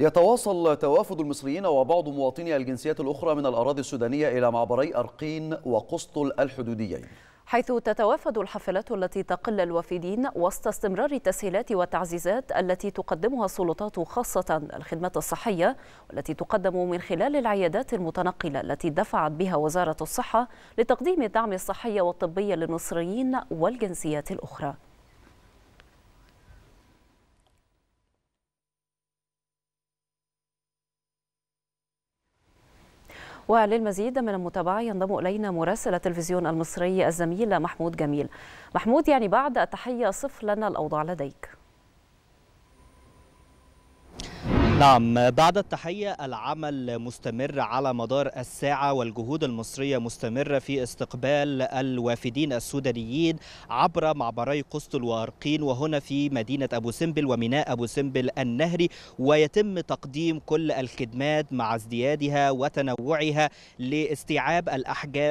يتواصل توافد المصريين وبعض مواطني الجنسيات الأخرى من الأراضي السودانية إلى معبري أرقين وقسطل الحدوديين حيث تتوافد الحافلات التي تقل الوافدين وسط استمرار التسهيلات والتعزيزات التي تقدمها السلطات خاصة الخدمات الصحية والتي تقدم من خلال العيادات المتنقلة التي دفعت بها وزارة الصحة لتقديم الدعم الصحي والطبي للمصريين والجنسيات الأخرى وللمزيد من المتابعة ينضم إلينا مراسل التلفزيون المصري الزميل محمود جميل محمود يعني بعد التحية صف لنا الأوضاع لديك نعم بعد التحية العمل مستمر على مدار الساعة والجهود المصرية مستمرة في استقبال الوافدين السودانيين عبر معبري قسطل وأرقين وهنا في مدينة أبو سمبل وميناء أبو سمبل النهري ويتم تقديم كل الخدمات مع ازديادها وتنوعها لاستيعاب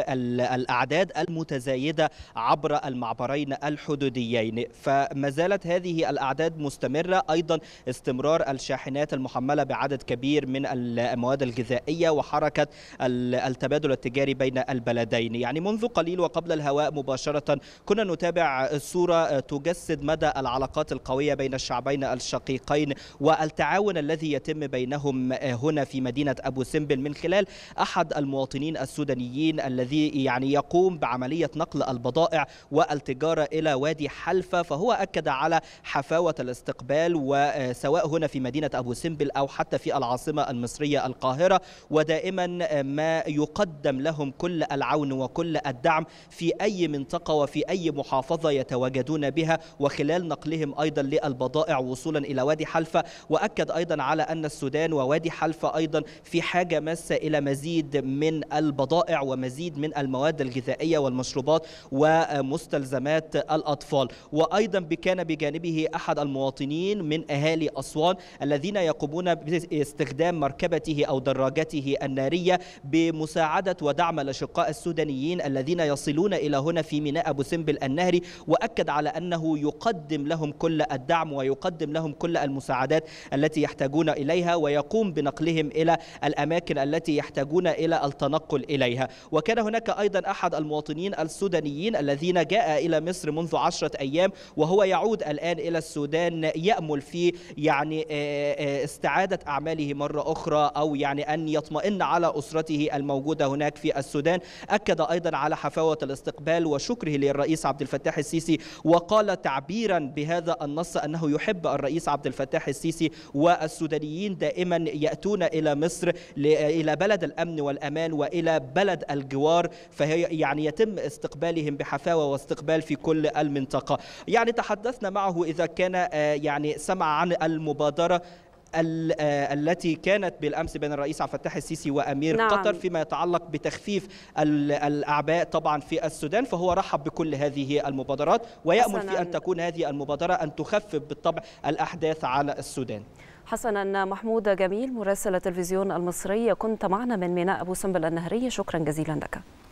الأعداد المتزايدة عبر المعبرين الحدوديين فما زالت هذه الأعداد مستمرة أيضا استمرار الشاحنات المحافظة محمله بعدد كبير من المواد الغذائيه وحركه التبادل التجاري بين البلدين يعني منذ قليل وقبل الهواء مباشره كنا نتابع صوره تجسد مدى العلاقات القويه بين الشعبين الشقيقين والتعاون الذي يتم بينهم هنا في مدينه ابو سمبل من خلال احد المواطنين السودانيين الذي يعني يقوم بعمليه نقل البضائع والتجاره الى وادي حلفه فهو اكد على حفاوه الاستقبال وسواء هنا في مدينه ابو سمبل بابل أو حتى في العاصمة المصرية القاهرة ودائما ما يقدم لهم كل العون وكل الدعم في أي منطقة وفي أي محافظة يتواجدون بها وخلال نقلهم أيضا للبضائع وصولا إلى وادي حلفة وأكد أيضا على أن السودان ووادي حلفة أيضا في حاجة ماسة إلى مزيد من البضائع ومزيد من المواد الغذائية والمشروبات ومستلزمات الأطفال وأيضا كان بجانبه أحد المواطنين من أهالي أسوان الذين يقومون هنا باستخدام مركبته أو دراجته النارية بمساعدة ودعم الأشقاء السودانيين الذين يصلون إلى هنا في ميناء أبو سمبل النهري وأكد على أنه يقدم لهم كل الدعم ويقدم لهم كل المساعدات التي يحتاجون إليها ويقوم بنقلهم إلى الأماكن التي يحتاجون إلى التنقل إليها وكان هناك أيضا أحد المواطنين السودانيين الذين جاء إلى مصر منذ عشرة أيام وهو يعود الآن إلى السودان يأمل في يعني استعادة استعادة أعماله مرة أخرى أو يعني أن يطمئن على أسرته الموجودة هناك في السودان أكد أيضا على حفاوة الاستقبال وشكره للرئيس عبد الفتاح السيسي وقال تعبيرا بهذا النص أنه يحب الرئيس عبد الفتاح السيسي والسودانيين دائما يأتون إلى مصر إلى بلد الأمن والأمان وإلى بلد الجوار فهي يعني يتم استقبالهم بحفاوة واستقبال في كل المنطقة يعني تحدثنا معه إذا كان آه، يعني سمع عن المبادرة آه، التي كانت بالامس بين الرئيس عبد الفتاح السيسي وامير نعم. قطر فيما يتعلق بتخفيف الاعباء طبعا في السودان فهو رحب بكل هذه المبادرات ويامل في ان تكون هذه المبادره ان تخفف بالطبع الاحداث على السودان حسنا محمود جميل مراسل التلفزيون المصري كنت معنا من ميناء ابو سمبل النهريه شكرا جزيلا لك